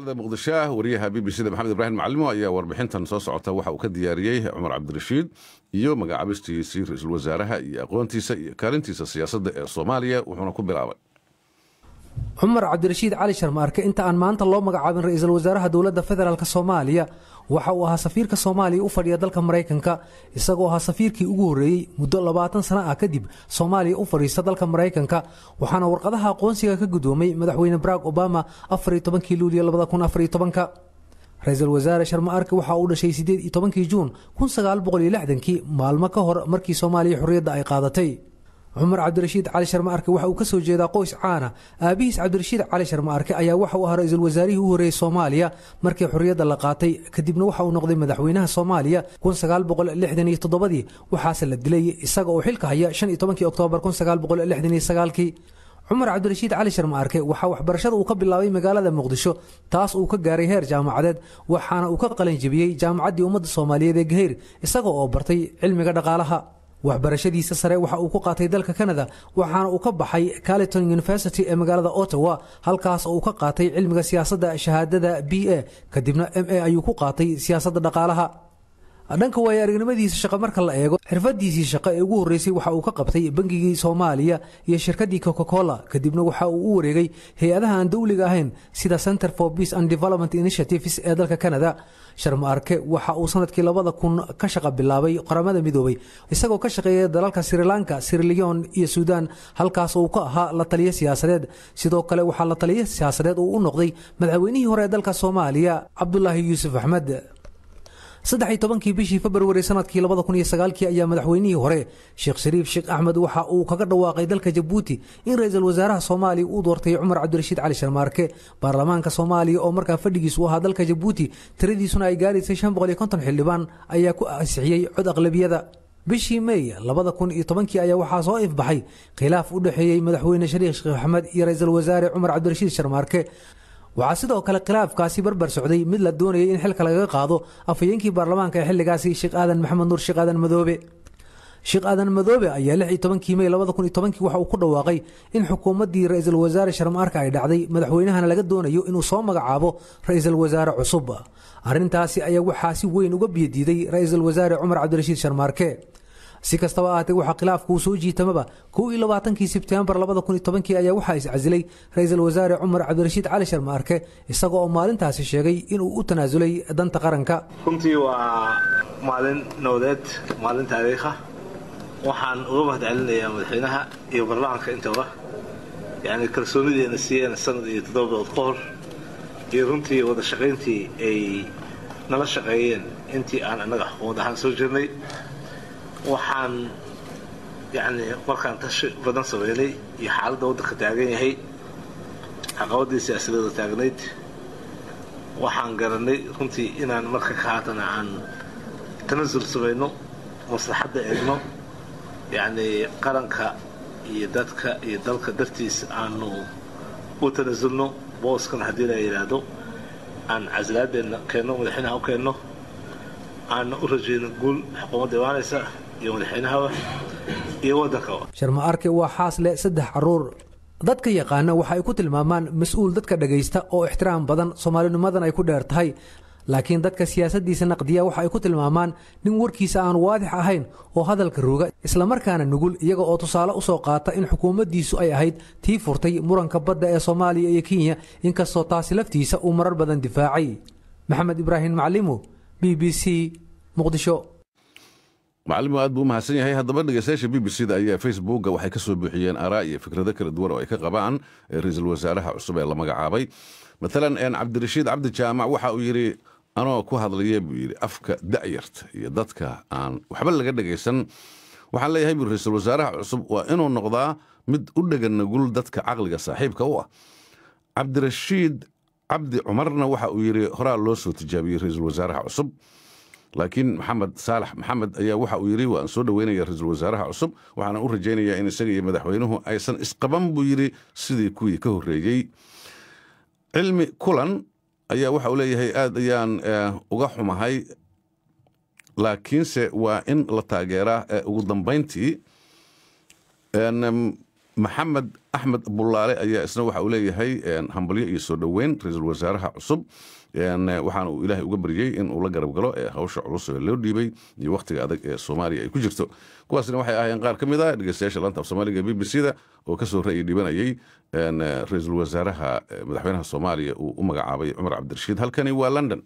magaalada muqdisho ah, wariyaha b b c da maxamed ibrahim macalimo ayaa warbixintan soo socota waxa uu ka diyaariyey cumar cabdirashiid iyo magacaabistii sii ra-iisul wasaaraha iyo aqoontiisa iyo kaalintiisa siyaasadda ee soomaaliya wuxuuna ku bilaabay cumar cabdirashiid cali sharmaarke inta aan maanta loo magacaabin ra-iisul wasaaraha dowladda federaalk soomaaliya waxa uu ahaa safiirka soomaaliya u fadhiya dalka maraykanka isagoo ahaa safiirkii ugu horreeyey muddo labaatan sano ah kadib soomaaliya u fadhiista dalka maraykanka waxaana warqadaha aqoonsiga ka gudoomay madaxweyne barack obama afartobankii luuliyo labadakunafartobanka ra-iisul wasaare sharmaarke waxa uu dhashay siddeed iyo tobankii juun kun sagaal boqol iyo lixdankii maalmo ka hor markii soomaaliya xorriyadda ay qaadatay cumar cabdirashiid cali sharma arke waxa uu ka soo jeedaa qoys caana aabihiis cabdirashiid cali sharma arke ayaa waxa uu ahaa ra-iisul wasaarihii u horeeyey soomaaliya markii xorriyadda la qaatay kadibna waxa uu noqday madaxweynaha soomaaliya kunsagaalboqollixdaniyotoddobadii waxaase la dilay isaga oo xilka haya shan iyo tobankii oktoobar kunsaaalboqollixdaniyosagaalkii cumar cabdirashiid cali sharma arke waxaa waxbarashada uu ka bilaabay magaalada muqdisho taas uu ka gaaray heer jaamacadeed waxaana uu ka qalanjibiyey jaamacaddii ummadda soomaaliyeed ee gaheyr isaga oo bartay cilmiga dhaqaalaha waxbarashadiisa sare waxa uu ku qaatay dalka kanada waxaana uu ka baxay caliton university ee magaalada ottawa halkaas oo uu ka qaatay cilmiga siyaasadda shahaadada b a kadibna m a ayuu ku qaatay siyaasadda dhaqaalaha dhanka waayo aragnimadiisa shaqo marka la eego xirfadiisii shaqo ee ugu horreysay waxa uu ka qabtay bangigii soomaaliya iyo shirkaddii coca-cola kadibna waxa uu u wareegay hay-adaha aan dowliga ahayn sida center for peace and development initiatives ee dalka canada sharma arke waxa uu sanadkii labada kun ka shaqa bilaabay qaramada midoobay isagoo ka shaqeeya dalalka sri srilanka sirlion iyo suudan halkaas uu ka ahaa la taliyo siyaasadeed sidoo kale waxaa la taliye siyaasadeed uu u noqday madaxweynihii hore ee dalka soomaaliya cabdulaahi yuusuf axmed saddex-iyo tobankii bishii februari sanadkii labada kun iyo sagaalkii ayaa madaxweynihii hore sheekh shariif sheekh axmed waxa uu kaga dhawaaqay dalka jabuuti in ra-iisul wasaaraha soomaaliya uu doortay cumar cabdirashiid cali sharmaarke baarlamaanka soomaaliya oo markaa fadhigiisu ahaa dalka jabuuti tiradiisuna ay gaaraysay shan boqol iyo konton xildhibaan ayaa ku ansixiyey cod aqlabiyada bishii meey labada kun iyo tobankii ayaa waxaa soo ifbaxay khilaaf u dhexeeyey madaxweyne shariif sheekh axmed iyo ra-iisul wasaare cumar cabdirashiid sharmaarke waxaa sidoo kale khilaafkaasi barbar socday mid la doonayay in xilka lagaga qaado afhayeenkii baarlamaanka ee xilligaasi sheekh aadan maxamed nuur sheekh aadan madoobe sheekh aadan madoobe ayaa lix iyo tobankii may labada kun iyo tobankii waxa uu ku dhawaaqay in xukuumaddii ra-iisul wasaare sharmaarka ay dhacday madaxweynahana laga doonayo inuu soo magacaabo ra-iisul wasaare cusub arrintaasi ayaa waxaa si weyn uga biyadiiday ra-iisul wasaare cumar cabdirashiid sharmaarke si kastaba ahaatee waxaa khilaafkuu soo jiitamaba kow iyo labaatankii sebteembar labada kun iyo tobankii ayaa waxaa iscasilay ra-iisul wasaare cumar cabdirashiid cali sharma arke isaga oo maalintaasi sheegay inuu u tanaasulay danta qaranka runtii waa maalin nabadeed maalin taariikha waxaan uga mahadcelinayaa madaxweynaha iyo barlamaanka intaba yani kalsoonideena siiyeen sanad iyo toddobadood ka hor iyo runtii wadashaqayntii ay nala shaqeeyeen intii aan annaga xukuumad ahaan soo jirnay waxaan yacni markaan tashi badan sameynay iyo xaaladda waddanka taagan yahay caqabadii siyaasadooda taagnayd waxaan garanay runtii inaan marka ka haatana aan tanasul samayno maslaxadda eegno yacnii qaranka iyo dadka iyo dalka dartiis aanu u tanasulno booskana haddii la yidhaahdo aan casilaadeena keenno madaxweynaha u keenno aanna u rajayno guul xukuumad imaanaysa iyo madaxweynahaba iyo waddankaba sharma arke waa xaas leh saddex caruur dadka yaqaana waxa ay ku tilmaamaan mas-uul dadka dhagaysta oo ixtiraam badan soomaalinimadan ay ku dheer tahay laakiin dadka siyaasaddiisa naqdiya waxa ay ku tilmaamaan nin warkiisa aan waadix ahayn oo hadalka roga islamarkaana nugul iyaga oo tusaale u soo qaata in xukuumaddiisu ay ahayd tii furtay muranka badda ee soomaaliya iyo kenya inkastoo taasi laftiisa uu marar badan difaacay maxamed ibraahim maclimo b b c muqdisho macalimo aad buu umahadsan yahay haddaba dhegeystayaasha b b c da ayaa facebooka waxay ka soo buuxiyeen aaraa iyo fikrado kala duwan oo ay ka qabaan ra-iisul wasaaraha cusub ee la magacaabay maalan cabdirashiid cabdi jaamac waxa uu yidhi anoo ku hadlaya buu yidhi afka da'yarta iyo dadka aan waxba laga dhegaysan waxaan leeyahay buu ra-iisul wasaaraha cusub waa inuu noqdaa mid u dhegan nagul dadka caqliga saaxiibka u ah cabdirashiid cabdi cumarna waxa uu yidhi horaa loo soo tijaabiyey raiisul wasaaraha cusub laakiin maxamed saalax maxamed ayaa waxa uu yidhi waan soo dhoweynaya ra raiisul wasaaraha cusub waxaana u rajaynayaa in isaga iyo madaxweynuhu aysan isqaban buu yidhi sidii kuwii ka horreeyey cilmi kulan ayaa waxa uu leeyahay aad ayaan eh, uga xumahay laakiinse waa in la taageeraa eh, ugu dambayntii maxamed axmed bullaale ayaa isna waxa uu leeyahay hambalyo iyo soo dhoweyn ra-iisul wasaaraha cusub waxaana uu ilaahay uga baryey in uu la garab galo ee hawsha culus ee loo dhiibay iyo wakhtiga adag ee soomaaliya ay ku jirto kuwaasna waxay ahayeen qaar ka mid a ah dhegeystayaasha laanta af soomaaliga b b c da oo kasoo ra'yi dhibanayay ra-iisul wasaaraha madaxweynaha soomaaliya uu u magacaabay cumar cabdirashiid halkani waa london